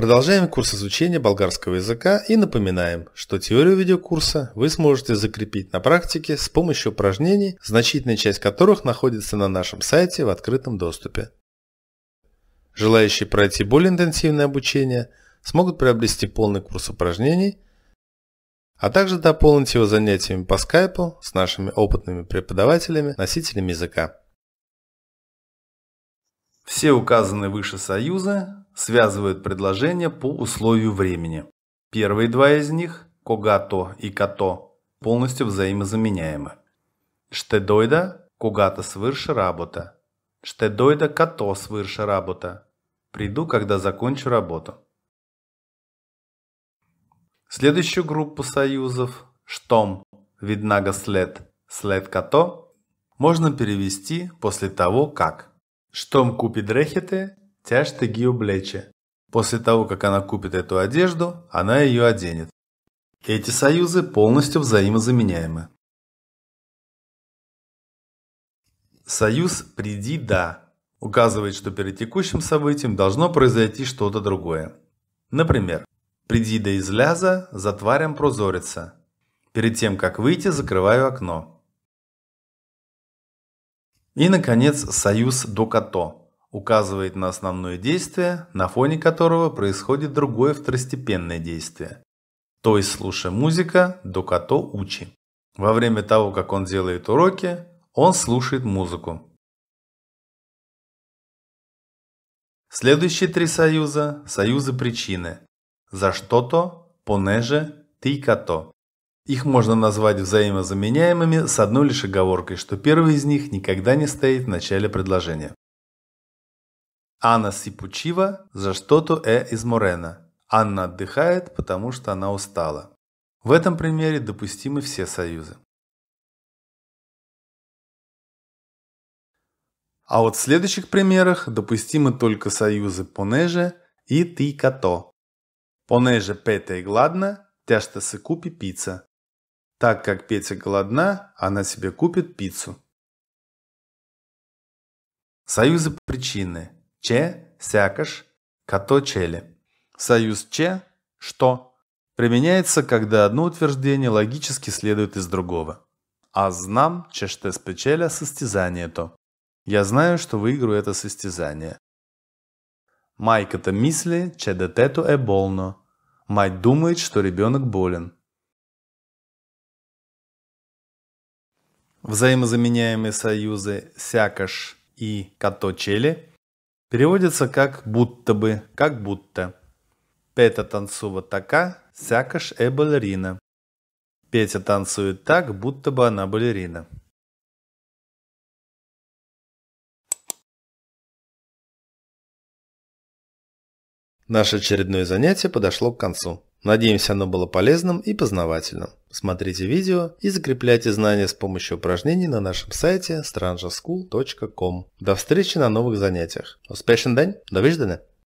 Продолжаем курс изучения болгарского языка и напоминаем, что теорию видеокурса вы сможете закрепить на практике с помощью упражнений, значительная часть которых находится на нашем сайте в открытом доступе. Желающие пройти более интенсивное обучение смогут приобрести полный курс упражнений, а также дополнить его занятиями по скайпу с нашими опытными преподавателями, носителями языка. Все указанные выше союзы связывают предложения по условию времени. Первые два из них, когато и като, полностью взаимозаменяемы. Штедойда когато свыше работа. Штедойда като свыше работа. Приду, когда закончу работу. Следующую группу союзов «штом» «виднага след» «след като» можно перевести после того, как «штом купи дрехите» Тяж Тегию Блечи. После того, как она купит эту одежду, она ее оденет. Эти союзы полностью взаимозаменяемы. Союз «приди да» указывает, что перед текущим событием должно произойти что-то другое. Например, «приди да из ляза, затварям прозорица». Перед тем, как выйти, закрываю окно. И, наконец, союз «докато» указывает на основное действие, на фоне которого происходит другое второстепенное действие. То есть слушая музыка, до докато учи. Во время того, как он делает уроки, он слушает музыку. Следующие три союза – союзы причины. За что-то, понеже, ты като. Их можно назвать взаимозаменяемыми с одной лишь оговоркой, что первый из них никогда не стоит в начале предложения. Анна си почива, защото е э изморена. Анна отдыхает, потому что она устала. В этом примере допустимы все союзы. А вот в следующих примерах допустимы только союзы «понеже» и «ти като». «Понеже Петя и гладна, тя ще купи пицца». Так как Петя голодна, она себе купит пиццу. Союзы причины – Че сякаш като чели. Союз че что применяется, когда одно утверждение логически следует из другого. А знам, че что спечеля состязание то. Я знаю, что выиграю это состязание. Майка-то мисли, че детето е болно. Мать думает, что ребенок болен. Взаимозаменяемые союзы сякаш и като чели Переводится как «будто бы», «как будто». Петя танцует така, сякаш е э балерина. Петя танцует так, будто бы она балерина. Наше очередное занятие подошло к концу. Надеемся, оно было полезным и познавательным. Смотрите видео и закрепляйте знания с помощью упражнений на нашем сайте strangoschool.com. До встречи на новых занятиях. Успешен день! До виждания!